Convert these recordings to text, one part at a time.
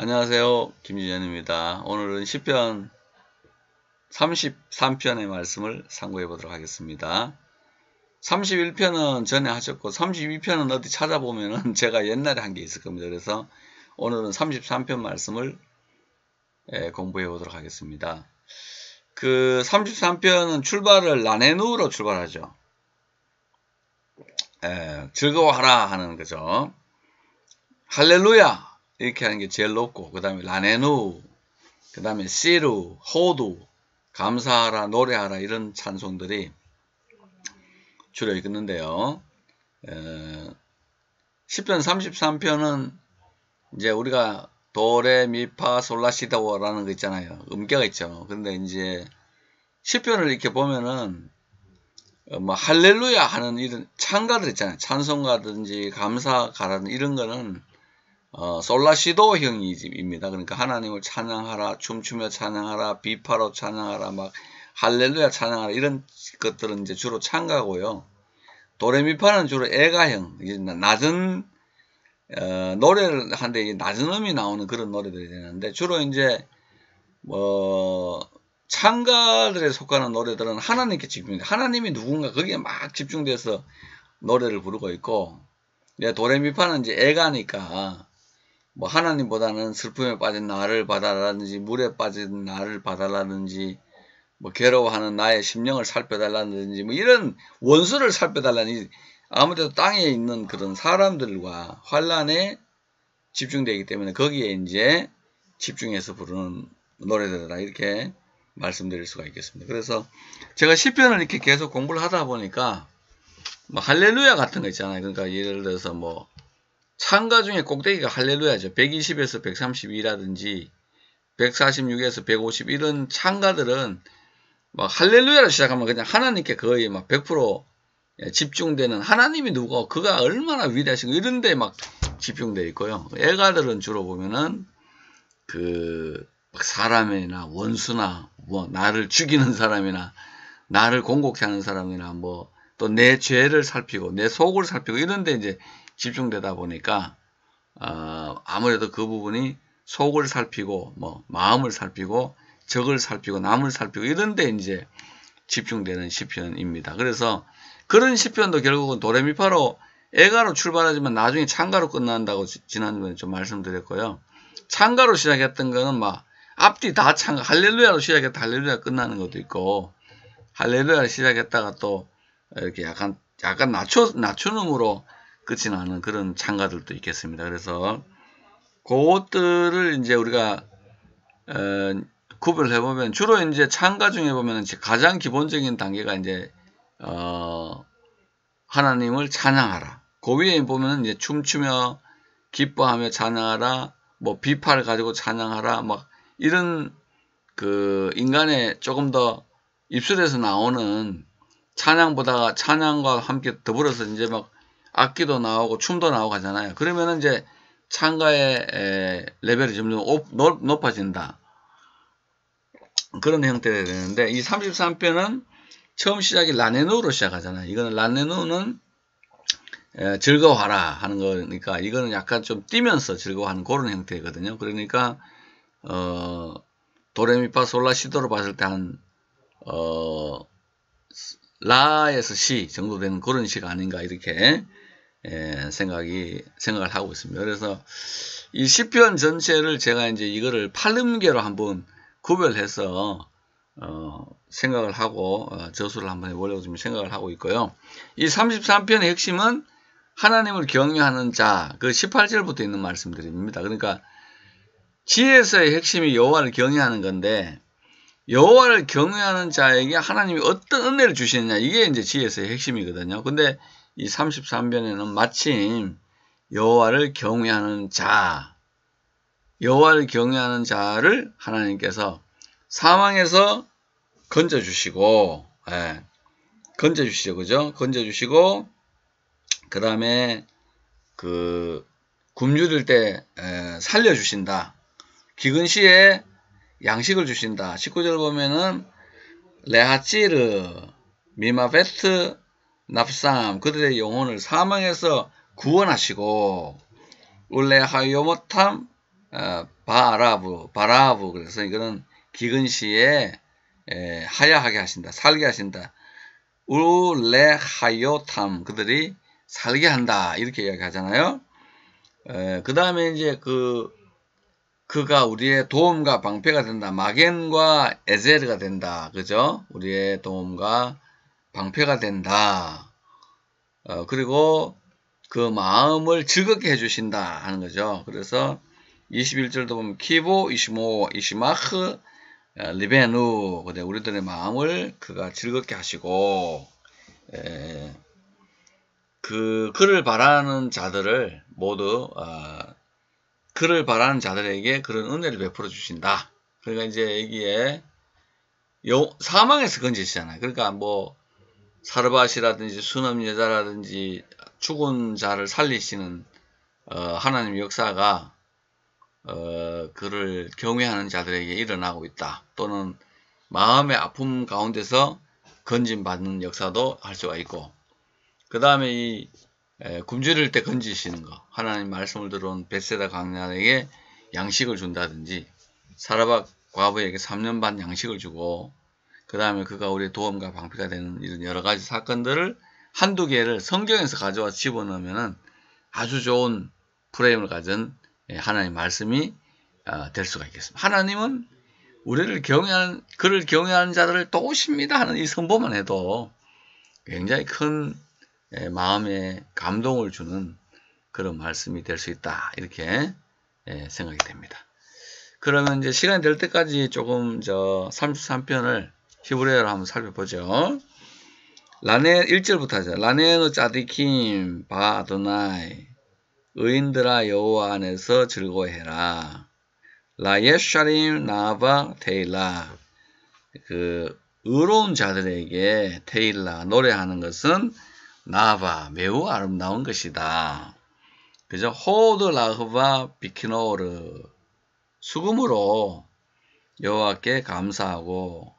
안녕하세요. 김준현입니다. 오늘은 1 0편 33편의 말씀을 상고해 보도록 하겠습니다. 31편은 전에 하셨고 32편은 어디 찾아보면 은 제가 옛날에 한 게 있을 겁니다. 그래서 오늘은 33편 말씀을 예, 공부해 보도록 하겠습니다. 그 33편은 출발을 라네누로 출발하죠. 에, 예, 즐거워하라 하는 거죠. 할렐루야 이렇게 하는 게 제일 높고 그 다음에 라네누 그 다음에 시루 호두 감사하라 노래하라 이런 찬송들이 줄로있는데요 10편 어, 33편은 이제 우리가 도레미파 솔라시다워라는 거 있잖아요 음계가 있죠 근데 이제 10편을 이렇게 보면은 어, 뭐 할렐루야 하는 이런 찬가들 있잖아요 찬송가든지 감사가라든 지 이런 거는 어, 솔라시도형이집입니다. 그러니까 하나님을 찬양하라, 춤추며 찬양하라, 비파로 찬양하라, 막 할렐루야 찬양하라 이런 것들은 이제 주로 찬가고요. 도레미파는 주로 애가형, 낮은 어, 노래를 하는데 낮은 음이 나오는 그런 노래들이 되는데 주로 이제 뭐 창가들에 속하는 노래들은 하나님께 집중돼 하나님이 누군가 거기에 막 집중돼서 노래를 부르고 있고 도레미파는 이제 애가니까 뭐 하나님보다는 슬픔에 빠진 나를 받아라든지 물에 빠진 나를 받아라든지 뭐 괴로워하는 나의 심령을 살펴달라든지 뭐 이런 원수를 살펴달라니 아무래도 땅에 있는 그런 사람들과 환란에 집중되기 때문에 거기에 이제 집중해서 부르는 노래들이다 이렇게 말씀드릴 수가 있겠습니다. 그래서 제가 시편을 이렇게 계속 공부를 하다 보니까 뭐 할렐루야 같은 거 있잖아요. 그러니까 예를 들어서 뭐 상가 중에 꼭대기가 할렐루야죠. 120에서 132라든지 146에서 150 이런 창가들은 막 뭐 할렐루야를 시작하면 그냥 하나님께 거의 막 100% 집중되는 하나님이 누구 그가 얼마나 위대하신 이런데 막 집중되어 있고요. 애가들은 주로 보면은 그 사람이나 원수나 뭐 나를 죽이는 사람이나 나를 공격하는 사람이나 뭐 또 내 죄를 살피고 내 속을 살피고 이런데 이제 집중되다 보니까 어, 아무래도 그 부분이 속을 살피고 뭐 마음을 살피고 적을 살피고 남을 살피고 이런 데 이제 집중되는 시편입니다. 그래서 그런 시편도 결국은 도레미파로 애가로 출발하지만 나중에 창가로 끝난다고 지난번에 좀 말씀드렸고요. 창가로 시작했던 거는 막 앞뒤 다 창가 할렐루야로 시작했다 할렐루야 끝나는 것도 있고 할렐루야 시작했다가 또 이렇게 약간 약간 낮춰 낮춤으로 끝이 나는 그런 창가들도 있겠습니다. 그래서 그것들을 이제 우리가 에, 어, 구별해 보면 주로 이제 창가 중에 보면 가장 기본적인 단계가 이제 어, 하나님을 찬양하라. 그 위에 보면 이제 춤추며 기뻐하며 찬양하라. 뭐 비파를 가지고 찬양하라. 막 이런 그 인간의 조금 더 입술에서 나오는 찬양보다 찬양과 함께 더불어서 이제 막 악기도 나오고 춤도 나오고 하잖아요. 그러면 이제 참가의 레벨이 점점 높아진다. 그런 형태가 되는데 이 33편은 처음 시작이 라네누로 시작하잖아요. 이거는 라네누는 즐거워하라 하는 거니까 이거는 약간 좀 뛰면서 즐거워하는 그런 형태거든요. 그러니까 어, 도레미파 솔라시도로 봤을 때한 어, 라에서 시 정도 되는 그런 시가 아닌가 이렇게 예, 생각이 생각을 하고 있습니다. 그래서 이 시편 전체를 제가 이제 이거를 팔음계로 한번 구별해서 어, 생각을 하고 어, 저수를 한번 해보려고 지금 생각을 하고 있고요. 이 33편의 핵심은 하나님을 경외하는 자, 그 18절부터 있는 말씀드립니다. 그러니까 지혜서의 핵심이 여호와를 경외하는 건데 여호와를 경외하는 자에게 하나님이 어떤 은혜를 주시느냐 이게 이제 지혜서의 핵심이거든요. 근데 이3 3편에는 마침 여호와를 경외하는 자 여호와를 경외하는 자를 하나님께서 사망에서 건져주시고 예, 건져주시죠 그죠 건져주시고 그 다음에 그 굶주릴 때 예, 살려주신다 기근 시에 양식을 주신다 19절 보면은 레하찌르 미마베트 납삼 그들의 영혼을 사망해서 구원하시고 원레 하요모탐 어, 바라브 바라브 그래서 이거는 기근시에 하야하게 하신다 살게 하신다 울레 하요탐 그들이 살게 한다 이렇게 이야기하잖아요 그 다음에 이제 그 그가 우리의 도움과 방패가 된다 마겐과 에젤르가 된다 그죠 우리의 도움과 방패가 된다. 어, 그리고 그 마음을 즐겁게 해주신다 하는 거죠. 그래서 21절도 보면 키보, 이시모, 이시마크, 어, 리베누. 근데 우리들의 마음을 그가 즐겁게 하시고, 에, 그, 그를 바라는 자들을 모두, 어, 그를 바라는 자들에게 그런 은혜를 베풀어 주신다. 그러니까 이제 여기에 요, 사망에서 건지시잖아요. 그러니까 뭐, 사르밧이라든지 수남여자라든지 죽은 자를 살리시는 어, 하나님 역사가 어, 그를 경외하는 자들에게 일어나고 있다. 또는 마음의 아픔 가운데서 건진받는 역사도 할 수가 있고 그 다음에 이 에, 굶주릴 때 건지시는 거 하나님 말씀을 들어온 베세다 강단에게 양식을 준다든지 사라박 과부에게 3년 반 양식을 주고 그 다음에 그가 우리의 도움과 방패가 되는 이런 여러 가지 사건들을 한두 개를 성경에서 가져와 집어넣으면 아주 좋은 프레임을 가진 예, 하나님 말씀이 어, 될 수가 있겠습니다. 하나님은 우리를 경외하는 그를 경외하는 자들을 도우십니다 하는 이 성보만 해도 굉장히 큰 예, 마음에 감동을 주는 그런 말씀이 될 수 있다 이렇게 예, 생각이 됩니다. 그러면 이제 시간이 될 때까지 조금 저 33편을 히브리어를 한번 살펴보죠. 라네 1절부터 하죠. 라네노 짜디킴 바 아도나이 의인들아 여호와 안에서 즐거워해라. 라예샤림 나바 테일라 그 의로운 자들에게 테일라 노래하는 것은 나바 매우 아름다운 것이다. 그저 호드 라흐바 비키노르 수금으로 여호와께 감사하고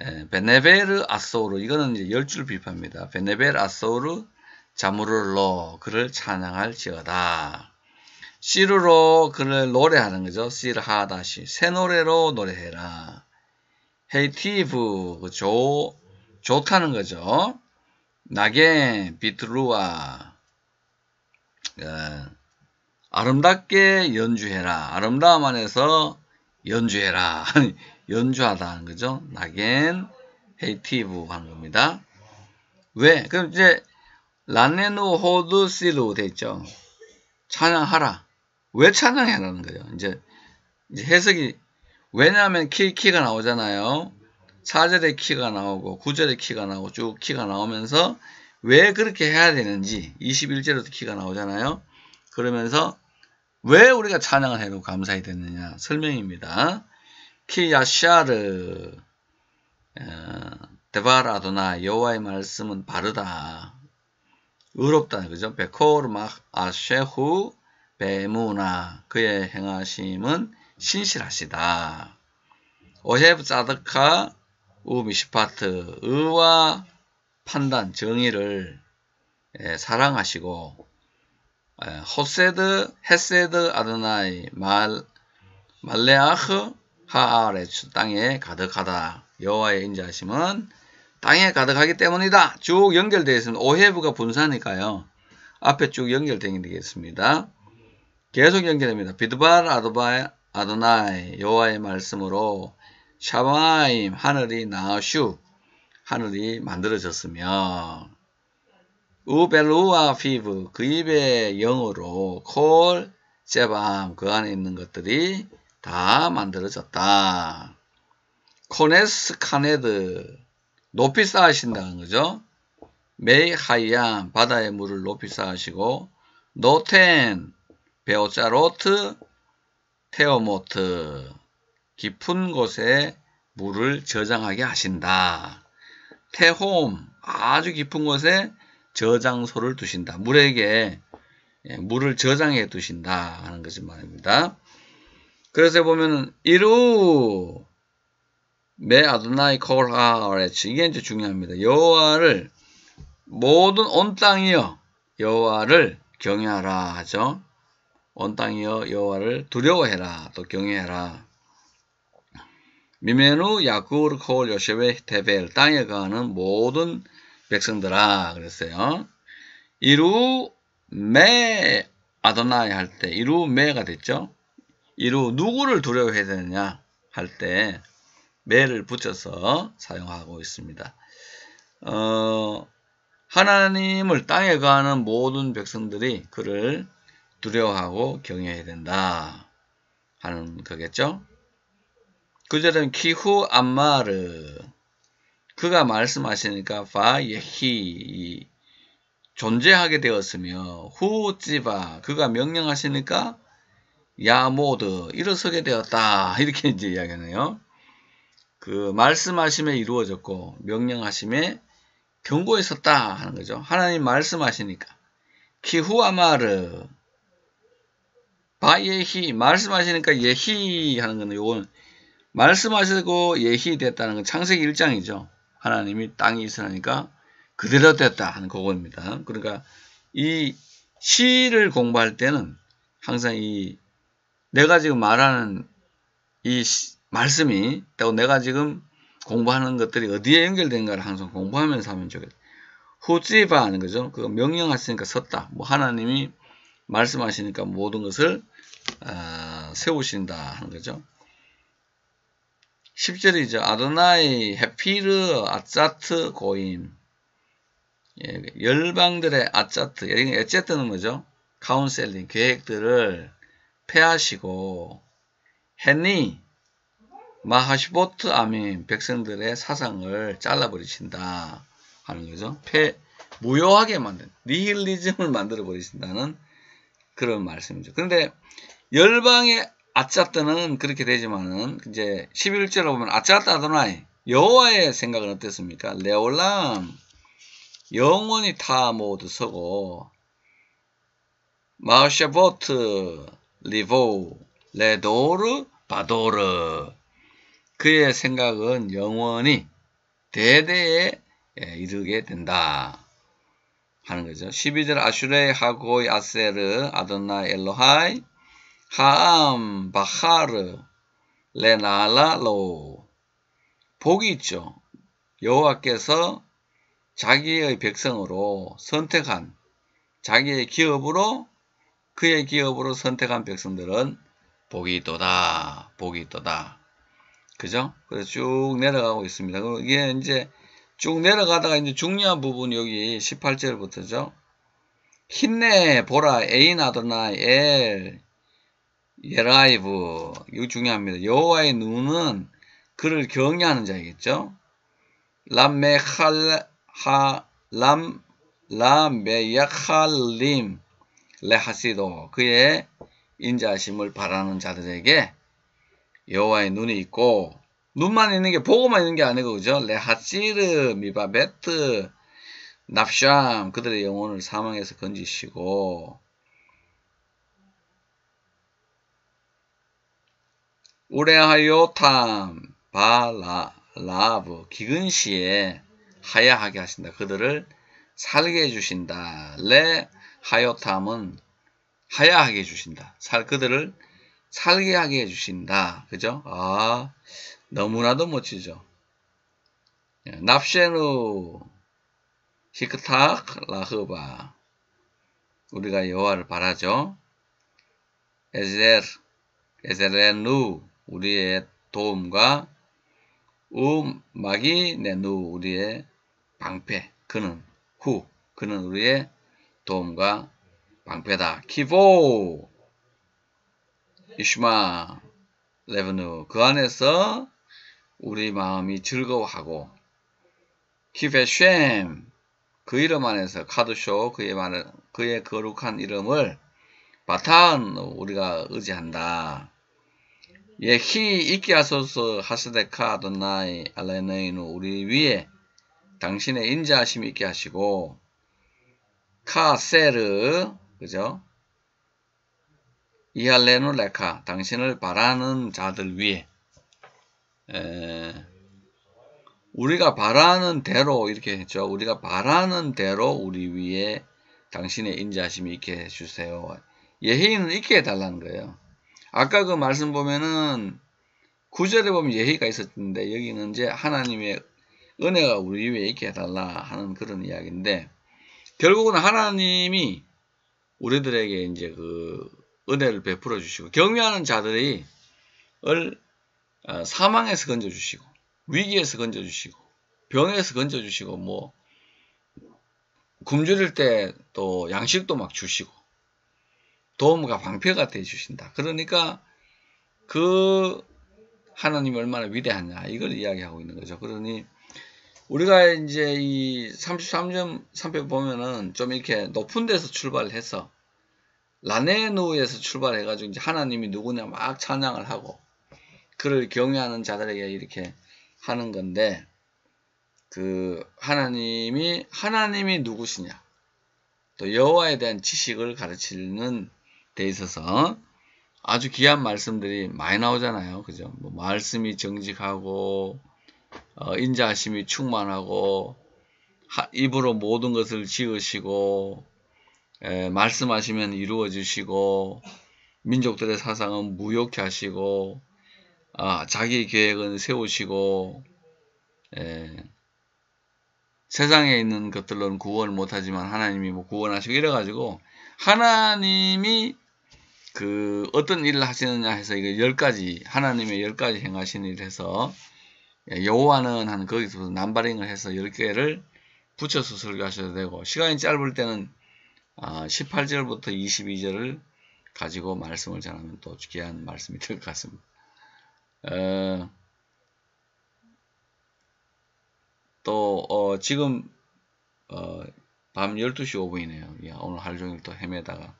예, 베네베르 아소르 이거는 이제 열줄 비파입니다. 베네베르 아소르 자무르로 그를 찬양할 지어다. 시르로 그를 노래하는 거죠. 시르하다시 새 노래로 노래해라. 헤이티브 그조 좋다는 거죠. 나게 비트루아 에, 예, 아름답게 연주해라. 아름다움 안에서 연주해라. 연주하다 하는 거죠. 나겐 헤이티브 하는 겁니다. 왜? 그럼 이제 라네노 호드 시로 돼죠 찬양하라. 왜 찬양해라는 거예요? 이제, 이제 해석이 왜냐하면 키 키가 나오잖아요. 4절에 키가 나오고 9절에 키가 나오고 쭉 키가 나오면서 왜 그렇게 해야 되는지 21절에도 키가 나오잖아요. 그러면서 왜 우리가 찬양을 해도 감사해야 되느냐 설명입니다. 키야샤르 어, 데바라도나 여호와의 말씀은 바르다. 의롭다 그죠? 베코르막 아셰후 베무나 그의 행하심은 신실하시다. 오헤브 자드카 우미시파트 의와 판단 정의를 예, 사랑하시고 예, 호세드 헤세드 아드나이 말 말레아흐 하아레츠 땅에 가득하다. 여호와의 인자하심은 땅에 가득하기 때문이다. 쭉 연결되어 있습니다. 오해부가 분사니까요. 앞에 쭉 연결되겠습니다. 된게 계속 연결됩니다. 비드발 아드바 이 아도나이 여호와의 말씀으로 샤마임 하늘이 나슈 하늘이 만들어졌으며 우벨루와 피브 그입에 영어로 콜 제밤 그 안에 있는 것들이 다 만들어졌다. 코네스 카네드 높이 쌓으신다는 거죠. 메이 하이안 바다의 물을 높이 쌓으시고 노텐 베오자 로트 테오모트 깊은 곳에 물을 저장하게 하신다. 태홈 아주 깊은 곳에 저장소를 두신다. 물에게 예, 물을 저장해 두신다 하는 것이 말입니다. 그래서 보면은 이루 메 아드나이 콜하레츠 이게 이제 중요합니다. 여호와를 모든 온 땅이여 여호와를 경외하라 하죠. 온 땅이여 여호와를 두려워해라 또 경외해라. 미메누 야쿠르 콜 요셉의 테벨 땅에 가는 모든 백성들아 그랬어요. 이루 메아드나이할 때 이루 메가 됐죠. 이루 누구를 두려워해야 되느냐 할 때 매를 붙여서 사용하고 있습니다. 어, 하나님을 땅에 가는 모든 백성들이 그를 두려워하고 경외해야 된다 하는 거겠죠. 그절은 키후 암마르 그가 말씀하시니까 바 예히 존재하게 되었으며 후찌바 그가 명령하시니까 야모드 일어서게 되었다 이렇게 이제 이야기하네요. 그 말씀하심에 이루어졌고 명령하심에 경고했었다 하는 거죠. 하나님 말씀하시니까 키후아마르 바예히 말씀하시니까 예히 하는 거는 요건 말씀하시고 예히 됐다는 건 창세기 1장이죠. 하나님이 땅이 있으니까 그대로 됐다 하는 그거니다 그러니까 이 시를 공부할 때는 항상 이 내가 지금 말하는 이 말씀이 또 내가 지금 공부하는 것들이 어디에 연결된가를 항상 공부하면서 하면 좋겠다. 후지바 하는 거죠. 그거 명령하시니까 섰다. 뭐 하나님이 말씀하시니까 모든 것을 어, 세우신다 하는 거죠. 10절이죠. 아도나이 해피르 아짜트 고임 예, 열방들의 아짜트 에쨌트는 뭐죠? 카운셀링 계획들을 패하시고 했니 마하시보트 아민 백성들의 사상을 잘라버리신다 하는 거죠. 패 무효하게 만든 니힐리즘을 만들어 버리신다는 그런 말씀이죠. 그런데 열방의 아짜뜨는 그렇게 되지만은 이제 11절에 보면 아짜따도나이 여호와의 생각은 어땠습니까? 레올람 영원히 타 모두 서고 마하샤보트 리보, 레도르, 바도르. 그의 생각은 영원히 대대에 예, 이르게 된다. 하는 거죠. 12절 아슈레 하고이 아세르 아도나 엘로하이 하암 바하르 레나라로 복이 있죠. 여호와께서 자기의 백성으로 선택한 자기의 기업으로 그의 기업으로 선택한 백성들은 복이 또다 복이 있다 그죠? 그래서 쭉 내려가고 있습니다. 이게 이제 쭉 내려가다가 이제 중요한 부분 여기 18절부터죠. 힘내 보라 에이나도나 엘 예라이브 이거 중요합니다. 여호와의 눈은 그를 경외하는 자이겠죠. 람메 칼하 람 라메야칼림 레하시도 그의 인자하심을 바라는 자들에게 여호와의 눈이 있고 눈만 있는 게 보고만 있는 게 아니고 그죠? 레하시르 미바베트 납샴 그들의 영혼을 사망해서 건지시고 우레하요탐 바라 라브 기근시에 하야하게 하신다. 그들을 살게 해주신다. 레 하여탐은 하야하게 해주신다. 살 그들을 살게 하게 해주신다. 그죠? 아, 너무나도 멋지죠. 예, 납세누 히크탁 라흐바 우리가 여호와를 바라죠. 에젤 에셀레누 우리의 도움과 우마기 네누 우리의 방패 그는 후 그는 우리의 도움과 방패다. 키보 이슈마 레브누 그 안에서 우리 마음이 즐거워하고 키페쉔 그 이름 안에서 카드쇼 그의 말 그의 거룩한 이름을 바탕 우리가 의지한다. 예히 있게 하소서 하스데카 아도나이 알레네인누 우리 위에 당신의 인자하심 있게 하시고 카세르 그죠? 이할레누 레카 당신을 바라는 자들 위에 에, 우리가 바라는 대로 이렇게 했죠. 우리가 바라는 대로 우리 위에 당신의 인자심이 있게 해주세요. 예희는 있게 해달라는 거예요. 아까 그 말씀 보면은 구절에 보면 예희가 있었는데 여기는 이제 하나님의 은혜가 우리 위에 있게 해달라 하는 그런 이야기인데 결국은 하나님이 우리들에게 이제 그 은혜를 베풀어 주시고 경외하는 자들이 을 어, 사망에서 건져 주시고 위기에서 건져 주시고 병에서 건져 주시고 뭐 굶주릴 때 또 양식도 막 주시고 도움과 방패가 되어 주신다. 그러니까 그하나님 얼마나 위대하냐 이걸 이야기하고 있는 거죠. 그러니 우리가 이제 이 33.3표 보면은 좀 이렇게 높은 데서 출발해서 라네누에서 출발해가지고 이제 하나님이 누구냐 막 찬양을 하고 그를 경외하는 자들에게 이렇게 하는 건데 그 하나님이 하나님이 누구시냐 또 여호와에 대한 지식을 가르치는 데 있어서 아주 귀한 말씀들이 많이 나오잖아요 그죠 뭐 말씀이 정직하고 어, 인자하심이 충만하고 입으로 모든 것을 지으시고 예, 말씀하시면 이루어지시고 민족들의 사상은 무욕케 하시고 아, 자기 계획은 세우시고 예. 세상에 있는 것들로는 구원을 못하지만 하나님이 뭐 구원하시고 이래가지고 하나님이 그 어떤 일을 하시느냐 해서 이거 열 가지 하나님의 열 가지 행하시는 일 해서 예, 여호와는 하 거기서부터 남바링을 해서 10개를 붙여서 설교하셔도 되고 시간이 짧을 때는 18절부터 아, 22절을 가지고 말씀을 전하면 또 귀한 말씀이 될 것 같습니다. 어, 또 어, 지금 어, 밤 12시 5분이네요. 야, 예, 오늘 하루 종일 또 헤매다가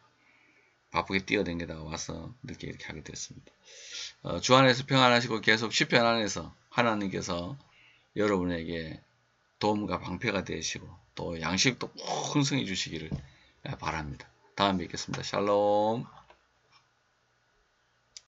바쁘게 뛰어댕기다가 와서 늦게 이렇게 하게 됐습니다. 어, 주 안에서 평안하시고 계속 시편 안에서 하나님께서 여러분에게 도움과 방패가 되시고 또 양식도 꼭 흥성해 주시기를 바랍니다. 다음에 뵙겠습니다. 샬롬